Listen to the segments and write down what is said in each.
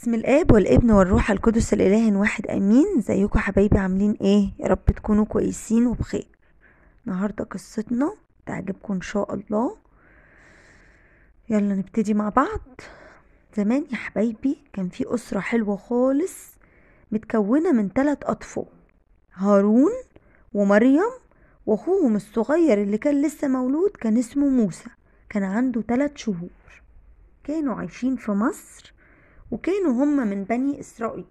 بسم الاب والابن والروح القدس الاله واحد امين زيكم حبايبي عاملين ايه يا رب تكونوا كويسين وبخير النهارده قصتنا تعجبكم ان شاء الله يلا نبتدي مع بعض زمان يا حبايبي كان في اسره حلوه خالص متكونه من ثلاث اطفال هارون ومريم واخوهم الصغير اللي كان لسه مولود كان اسمه موسى كان عنده ثلاث شهور كانوا عايشين في مصر وكانوا هم من بني إسرائيل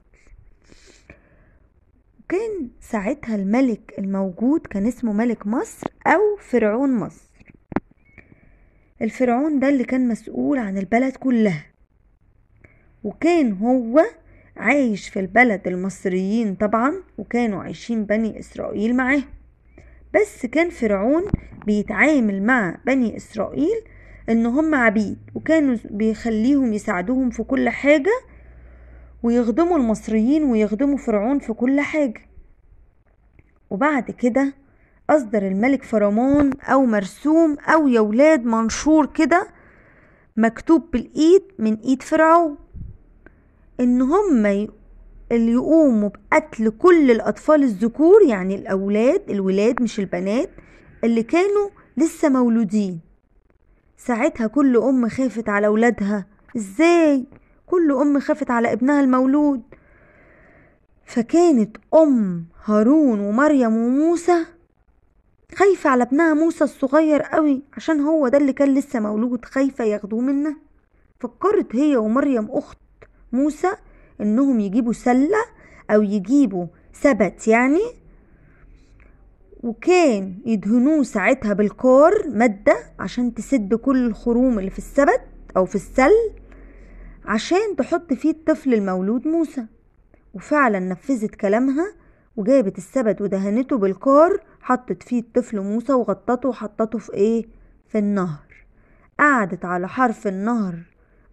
وكان ساعتها الملك الموجود كان اسمه ملك مصر أو فرعون مصر الفرعون ده اللي كان مسؤول عن البلد كلها وكان هو عايش في البلد المصريين طبعا وكانوا عايشين بني إسرائيل معاه بس كان فرعون بيتعامل مع بني إسرائيل ان هم عبيد وكانوا بيخليهم يساعدوهم في كل حاجة ويخدموا المصريين ويخدموا فرعون في كل حاجة وبعد كده أصدر الملك فرعون أو مرسوم أو يا ولاد منشور كده مكتوب بالإيد من إيد فرعون إن هم اللي يقوموا بقتل كل الأطفال الذكور يعني الأولاد الولاد مش البنات اللي كانوا لسه مولودين ساعتها كل أم خافت على ولادها إزاي كل أم خافت على ابنها المولود فكانت أم هارون ومريم وموسى خايفة على ابنها موسى الصغير قوي عشان هو ده اللي كان لسه مولود خايفة ياخدوه منها فكرت هي ومريم أخت موسى إنهم يجيبوا سلة أو يجيبوا سبت يعني وكان يدهنوه ساعتها بالكار مادة عشان تسد كل الخروم اللي في السبت أو في السل عشان تحط فيه الطفل المولود موسى وفعلا نفذت كلامها وجابت السبت ودهنته بالكار حطت فيه الطفل موسى وغطته وحطته في ايه في النهر قعدت على حرف النهر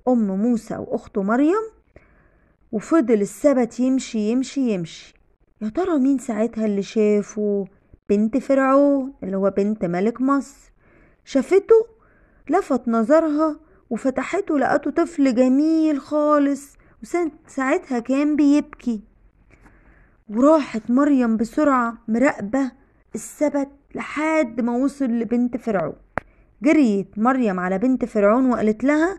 ام موسى واخته مريم وفضل السبت يمشي يمشي يمشي يا ترى مين ساعتها اللي شافه بنت فرعون اللي هو بنت ملك مصر شافته لفت نظرها وفتحته لقته طفل جميل خالص وساعتها كان بيبكي وراحت مريم بسرعة مراقبة السبت لحد ما وصل لبنت فرعون جريت مريم على بنت فرعون وقالت لها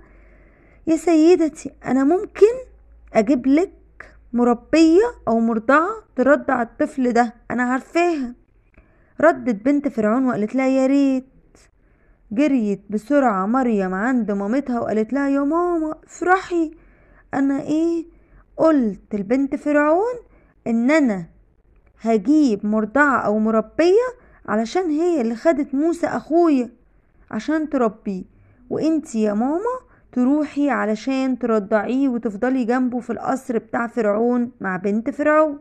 يا سيدتي أنا ممكن أجيب لك مربية أو مرضعة ترضع الطفل ده أنا عارفاها ردت بنت فرعون وقالت لها يا ريت جريت بسرعة مريم عند مامتها وقالت لها يا ماما افرحي انا ايه قلت لبنت فرعون ان انا هجيب مرضعة او مربية علشان هي اللي خدت موسى اخويا عشان تربيه وانتي يا ماما تروحي علشان ترضعيه وتفضلي جنبه في القصر بتاع فرعون مع بنت فرعون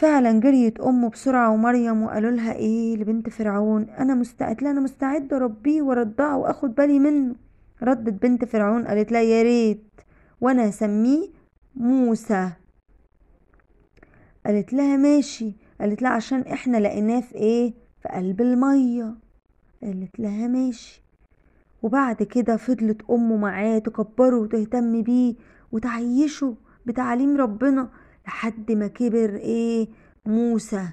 فعلا جريت أمه بسرعة ومريم وقالوا لها إيه لبنت فرعون أنا مستعد أنا مستعدة أربيه وأرضعه وأخد بالي منه ردت بنت فرعون قالت لا يا ريت وأنا هسميه موسى قالت لها ماشي قالت لها عشان احنا لقيناه في ايه في قلب المية قالت لها ماشي وبعد كده فضلت امه معاه تكبره وتهتم بيه وتعيشه بتعليم ربنا لحد ما كبر ايه موسى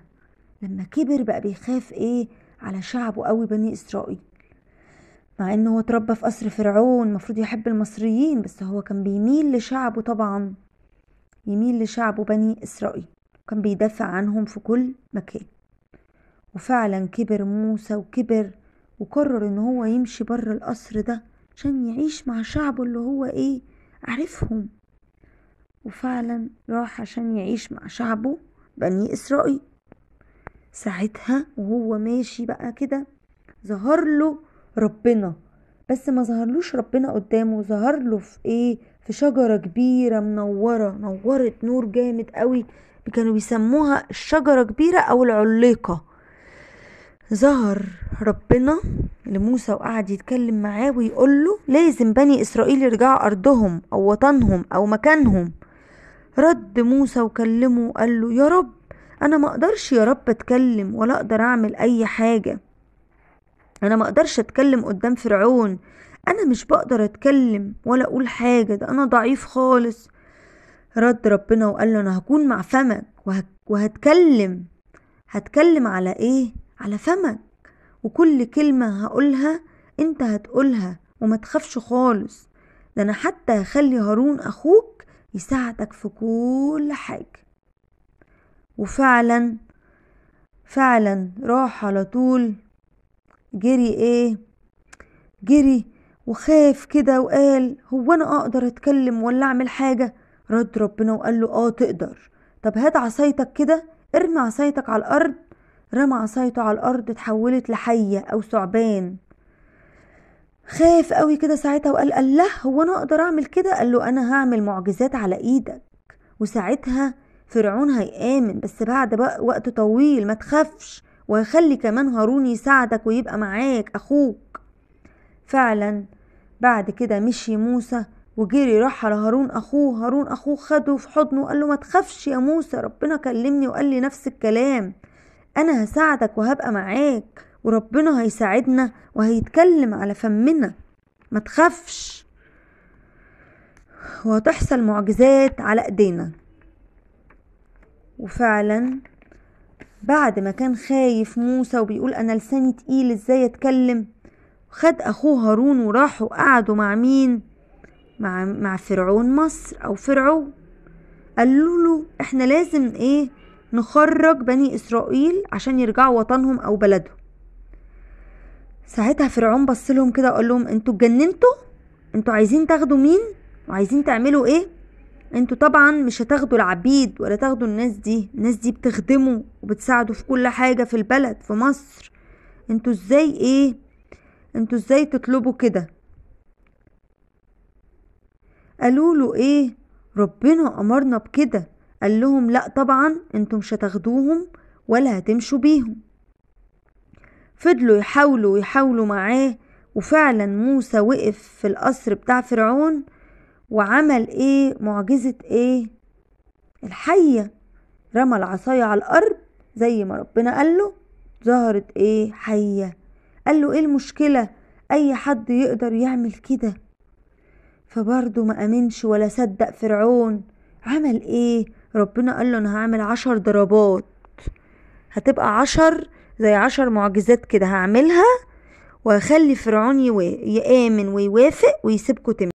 لما كبر بقى بيخاف ايه على شعبه قوي بني اسرائيل مع انه هو اتربى في قصر فرعون المفروض يحب المصريين بس هو كان بيميل لشعبه طبعا يميل لشعبه بني اسرائيل وكان بيدافع عنهم في كل مكان وفعلا كبر موسى وكبر وقرر ان هو يمشي بره القصر ده عشان يعيش مع شعبه اللي هو ايه عارفهم وفعلا راح عشان يعيش مع شعبه بني إسرائيل ساعتها وهو ماشي بقى كده ظهر له ربنا بس ما ظهرلوش ربنا قدامه ظهر له في ايه في شجرة كبيرة منورة نورت نور جامد قوي كانوا بيسموها الشجرة كبيرة او العليقة ظهر ربنا لموسى وقعد يتكلم معاه ويقول له لازم بني اسرائيل يرجعوا ارضهم او وطنهم او مكانهم رد موسى وكلمه وقال له يا رب انا ما اقدرش يا رب اتكلم ولا اقدر اعمل اي حاجه انا ما اقدرش اتكلم قدام فرعون انا مش بقدر اتكلم ولا اقول حاجه ده انا ضعيف خالص رد ربنا وقال له انا هكون مع فمك وهتكلم هتكلم على ايه على فمك وكل كلمه هقولها انت هتقولها وما تخافش خالص ده انا حتى هخلي هارون اخوك يساعدك في كل حاجة وفعلا فعلا راح على طول جري ايه جري وخاف كده وقال هو انا اقدر اتكلم ولا اعمل حاجة رد ربنا وقال له اه تقدر طب هات عصايتك كده ارمي عصايتك على الارض رمى عصايته على الارض اتحولت لحية او ثعبان خاف قوي كده ساعتها وقال قال له هو انا اقدر اعمل كده قال له انا هعمل معجزات على ايدك وساعتها فرعون هيآمن بس بعد بقى وقت طويل ما تخافش وهيخلي كمان هارون يساعدك ويبقى معاك اخوك فعلا بعد كده مشي موسى وجري راح على هارون اخوه هارون اخوه خده في حضنه وقال له ما تخافش يا موسى ربنا كلمني وقال لي نفس الكلام انا هساعدك وهبقى معاك وربنا هيساعدنا وهيتكلم على فمنا ما تخافش وهتحصل معجزات على ايدينا وفعلا بعد ما كان خايف موسى وبيقول انا لساني تقيل ازاي اتكلم خد اخوه هارون وراحوا قعدوا مع مين مع مع فرعون مصر او فرعون قالوا له احنا لازم ايه نخرج بني اسرائيل عشان يرجعوا وطنهم او بلدهم ساعتها فرعون بص لهم كده وقال لهم انتوا اتجننتوا انتوا عايزين تاخدوا مين وعايزين تعملوا ايه انتوا طبعا مش هتاخدوا العبيد ولا تاخدوا الناس دي الناس دي بتخدموا وبتساعدوا في كل حاجه في البلد في مصر انتوا ازاي ايه انتوا ازاي تطلبوا كده قالوا له ايه ربنا امرنا بكده قال لهم لا طبعا انتوا مش هتاخدوهم ولا هتمشوا بيهم فضلوا يحاولوا يحاولوا معاه وفعلا موسى وقف في القصر بتاع فرعون وعمل ايه معجزة ايه الحية رمى العصاية على الأرض زي ما ربنا قاله ظهرت ايه حية قال له ايه المشكلة اي حد يقدر يعمل كده فبرضه ما امنش ولا صدق فرعون عمل ايه ربنا قال له انا هعمل عشر ضربات هتبقى عشر زي عشر معجزات كده هعملها وهخلي فرعون يآمن ويوافق ويسيبكوا تمشوا